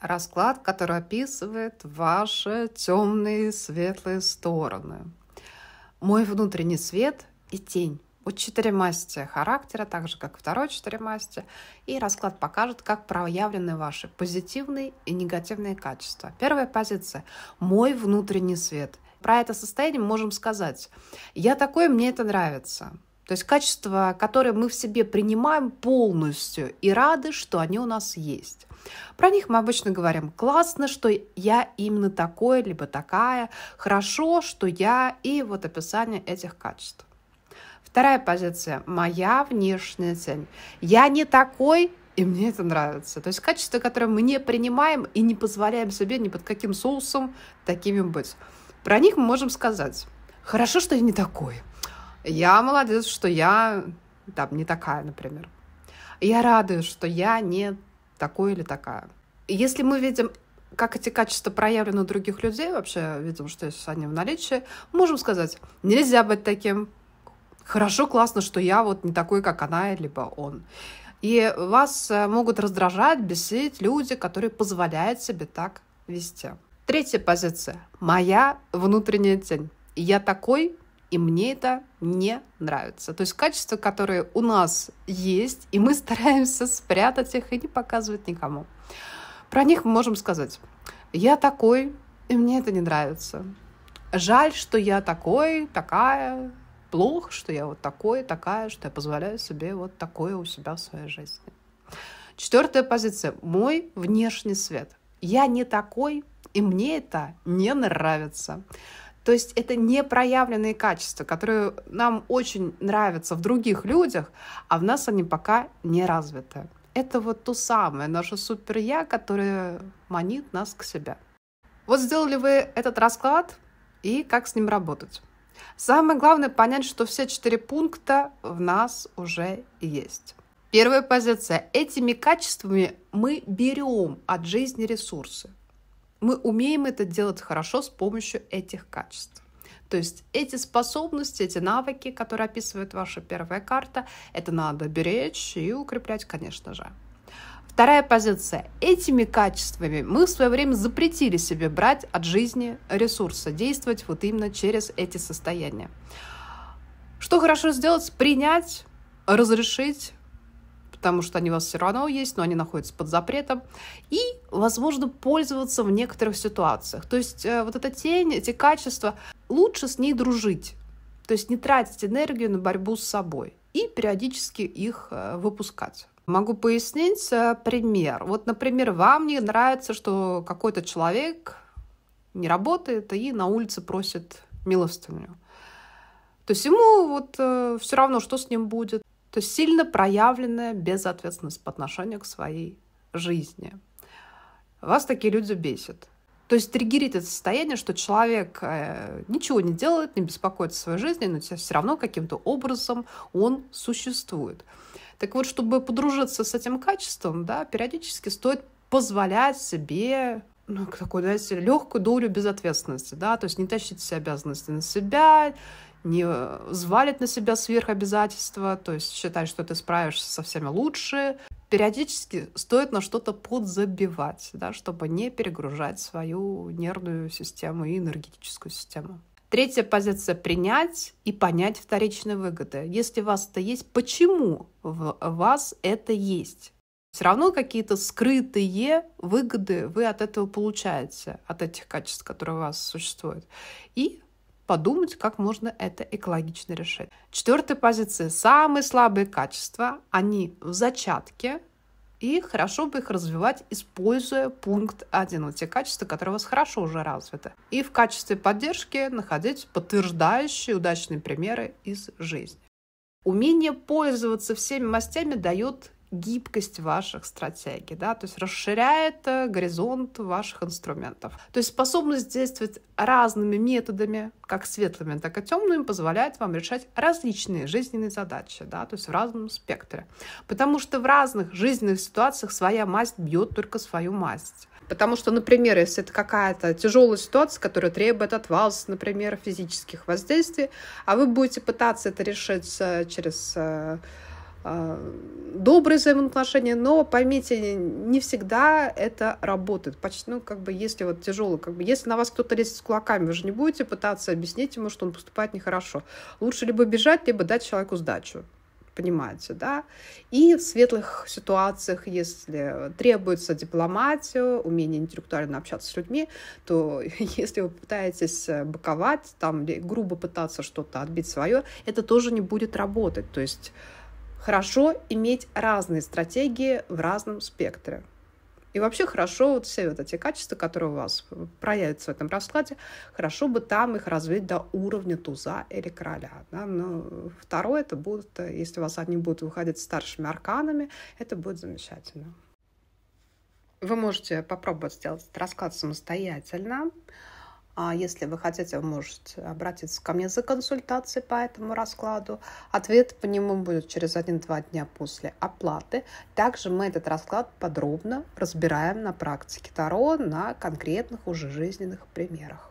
расклад, который описывает ваши темные и светлые стороны. Мой внутренний свет и тень. Вот четыре масти характера, так же, как второй четыре масти. И расклад покажет, как проявлены ваши позитивные и негативные качества. Первая позиция – мой внутренний свет. Про это состояние мы можем сказать «я такой, мне это нравится». То есть качества, которые мы в себе принимаем полностью и рады, что они у нас есть. Про них мы обычно говорим «классно, что я именно такой, либо такая», «хорошо, что я» и вот описание этих качеств. Вторая позиция – «моя внешняя тень». Я не такой, и мне это нравится. То есть качество, которое мы не принимаем и не позволяем себе ни под каким соусом такими быть. Про них мы можем сказать «хорошо, что я не такой», я молодец, что я там не такая, например. Я радуюсь, что я не такой или такая. Если мы видим как эти качества проявлены у других людей, вообще видим, что они в наличии, можем сказать, нельзя быть таким. Хорошо, классно, что я вот не такой, как она, либо он. И вас э, могут раздражать, бесить люди, которые позволяют себе так вести. Третья позиция. Моя внутренняя тень. Я такой, и мне это не нравится. То есть качества, которые у нас есть, и мы стараемся спрятать их и не показывать никому. Про них мы можем сказать, я такой, и мне это не нравится. Жаль, что я такой, такая, плохо, что я вот такой, такая, что я позволяю себе вот такое у себя в своей жизни. Четвертая позиция. Мой внешний свет. Я не такой, и мне это не нравится. То есть это не проявленные качества, которые нам очень нравятся в других людях, а в нас они пока не развиты. Это вот то самое наше супер-я, которое манит нас к себе. Вот сделали вы этот расклад и как с ним работать. Самое главное понять, что все четыре пункта в нас уже есть. Первая позиция. Этими качествами мы берем от жизни ресурсы мы умеем это делать хорошо с помощью этих качеств. То есть эти способности, эти навыки, которые описывает ваша первая карта, это надо беречь и укреплять, конечно же. Вторая позиция. Этими качествами мы в свое время запретили себе брать от жизни ресурсы, действовать вот именно через эти состояния. Что хорошо сделать? Принять, разрешить, потому что они у вас все равно есть, но они находятся под запретом, и, возможно, пользоваться в некоторых ситуациях. То есть э, вот эта тень, эти качества, лучше с ней дружить, то есть не тратить энергию на борьбу с собой и периодически их э, выпускать. Могу пояснить э, пример. Вот, например, вам не нравится, что какой-то человек не работает и на улице просит милостыню. То есть ему вот э, все равно, что с ним будет, то есть сильно проявленная безответственность по отношению к своей жизни. Вас такие люди бесят. То есть триггерит это состояние, что человек э, ничего не делает, не беспокоится о своей жизни, но все равно каким-то образом он существует. Так вот, чтобы подружиться с этим качеством, да, периодически стоит позволять себе ну, такую, знаете, легкую долю безответственности, да, то есть не тащить все обязанности на себя, не э, взвалит на себя сверхобязательства, то есть считает, что ты справишься со всеми лучше. Периодически стоит на что-то подзабивать, да, чтобы не перегружать свою нервную систему и энергетическую систему. Третья позиция – принять и понять вторичные выгоды. Если у вас это есть, почему в вас это есть? Все равно какие-то скрытые выгоды вы от этого получаете, от этих качеств, которые у вас существуют. И подумать, как можно это экологично решить. Четвертая позиция. Самые слабые качества, они в зачатке, и хорошо бы их развивать, используя пункт 1, вот те качества, которые у вас хорошо уже развиты. И в качестве поддержки находить подтверждающие удачные примеры из жизни. Умение пользоваться всеми мастями дает гибкость ваших стратегий, да, то есть расширяет э, горизонт ваших инструментов. То есть способность действовать разными методами, как светлыми, так и темными, позволяет вам решать различные жизненные задачи, да, то есть в разном спектре. Потому что в разных жизненных ситуациях своя масть бьет только свою масть. Потому что, например, если это какая-то тяжелая ситуация, которая требует от вас, например, физических воздействий, а вы будете пытаться это решить э, через э, а, добрые взаимоотношения, но поймите, не всегда это работает. Почти, ну, как бы, если вот тяжело, как бы, если на вас кто-то лезет с кулаками, вы же не будете пытаться объяснить ему, что он поступает нехорошо. Лучше либо бежать, либо дать человеку сдачу понимаете, да? И в светлых ситуациях, если требуется дипломатия, умение интеллектуально общаться с людьми, то если вы пытаетесь боковать, там грубо пытаться что-то отбить свое, это тоже не будет работать. То есть Хорошо иметь разные стратегии в разном спектре. И вообще хорошо вот все вот эти качества, которые у вас проявятся в этом раскладе, хорошо бы там их развить до уровня туза или короля. Да? Но второе, это будет если у вас одни будут выходить старшими арканами, это будет замечательно. Вы можете попробовать сделать этот расклад самостоятельно. А если вы хотите, вы можете обратиться ко мне за консультацией по этому раскладу. Ответ по нему будет через 1-2 дня после оплаты. Также мы этот расклад подробно разбираем на практике Таро на конкретных уже жизненных примерах.